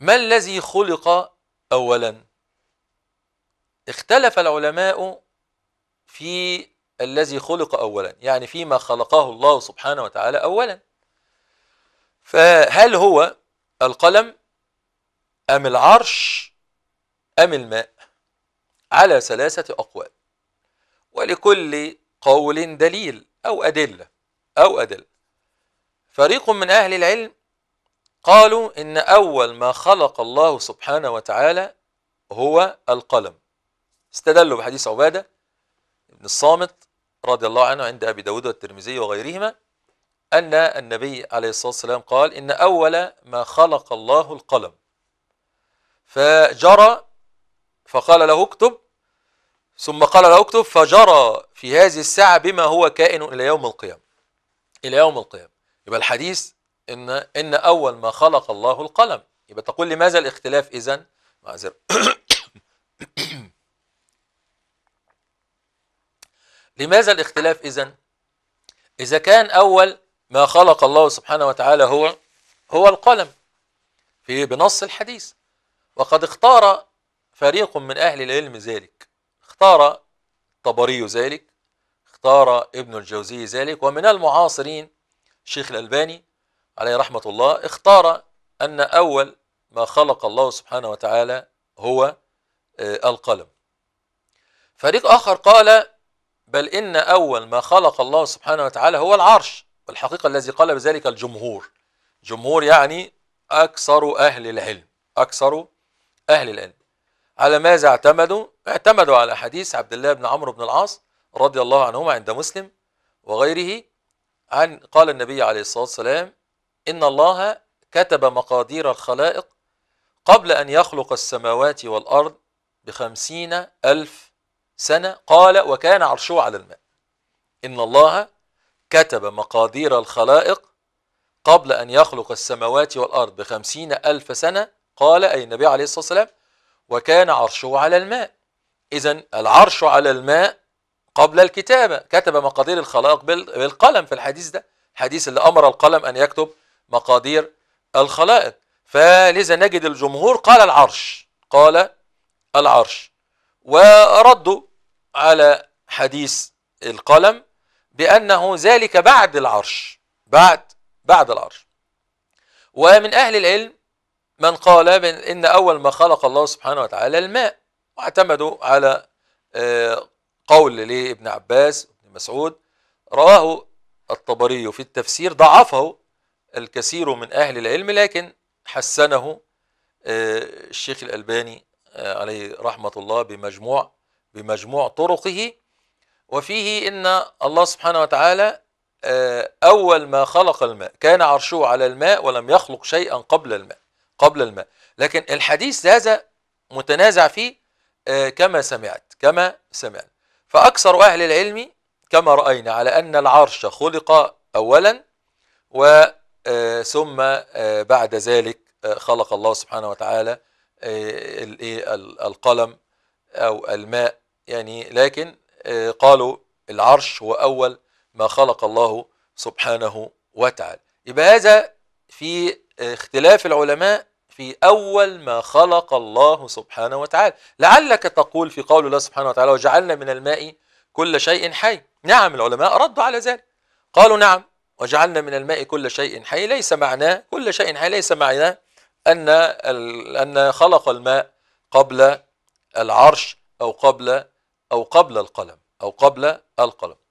ما الذي خلق أولا اختلف العلماء في الذي خلق أولا يعني فيما خلقه الله سبحانه وتعالى أولا فهل هو القلم أم العرش أم الماء على ثلاثة أقوال ولكل قول دليل أو أدلة أو أدلة فريق من أهل العلم قالوا إن أول ما خلق الله سبحانه وتعالى هو القلم استدلوا بحديث عبادة بن الصامت رضي الله عنه عند أبي داود والترمذي وغيرهما أن النبي عليه الصلاة والسلام قال إن أول ما خلق الله القلم فجرى فقال له اكتب ثم قال له اكتب فجرى في هذه الساعة بما هو كائن إلى يوم القيامة إلى يوم القيامة يبقى الحديث ان ان اول ما خلق الله القلم يبقى تقول لماذا الاختلاف اذا معذره لماذا الاختلاف اذا اذا كان اول ما خلق الله سبحانه وتعالى هو هو القلم في بنص الحديث وقد اختار فريق من اهل العلم ذلك اختار الطبري ذلك اختار ابن الجوزي ذلك ومن المعاصرين شيخ الألباني عليه رحمة الله اختار أن أول ما خلق الله سبحانه وتعالى هو آه، القلم فريق آخر قال بل إن أول ما خلق الله سبحانه وتعالى هو العرش والحقيقة الذي قال بذلك الجمهور جمهور يعني أكثر أهل العلم أكثر أهل العلم على ماذا اعتمدوا؟ اعتمدوا على حديث عبد الله بن عمرو بن العاص رضي الله عنهما عند مسلم وغيره عن قال النبي عليه الصلاة والسلام إن الله كتب مقادير الخلائق قبل أن يخلق السماوات والأرض بخمسين ألف سنة قال وكان عرشه على الماء إن الله كتب مقادير الخلائق قبل أن يخلق السماوات والأرض بخمسين ألف سنة قال أي النبي عليه الصلاة والسلام وكان عرشه على الماء إذا العرش على الماء قبل الكتابة كتب مقادير الخلائق بالقلم في الحديث ده الحديث اللي أمر القلم أن يكتب مقادير الخلائق فلذا نجد الجمهور قال العرش قال العرش وردوا على حديث القلم بأنه ذلك بعد العرش بعد بعد العرش ومن أهل العلم من قال إن أول ما خلق الله سبحانه وتعالى الماء واعتمدوا على آه، قول لابن عباس بن مسعود رواه الطبري في التفسير ضعفه الكثير من أهل العلم لكن حسنه آه، الشيخ الألباني آه، عليه رحمة الله بمجموع بمجموع طرقه وفيه إن الله سبحانه وتعالى آه، أول ما خلق الماء كان عرشه على الماء ولم يخلق شيئا قبل الماء قبل الماء لكن الحديث هذا متنازع فيه كما سمعت كما سمعت فأكثر أهل العلم كما رأينا على أن العرش خلق أولا و آه، ثم آه، بعد ذلك آه، خلق الله سبحانه وتعالى إيه، القلم أو الماء يعني لكن قالوا العرش هو أول ما خلق الله سبحانه وتعالى يبقى هذا في اختلاف العلماء في أول ما خلق الله سبحانه وتعالى لعلك تقول في قول الله سبحانه وتعالى وجعلنا من الماء كل شيء حي نعم العلماء ردوا على ذلك قالوا نعم وجعلنا من الماء كل شيء حي ليس معناه كل شيء حي ليس معناه أن أن خلق الماء قبل العرش أو قبل أو قبل القلم أو قبل القلم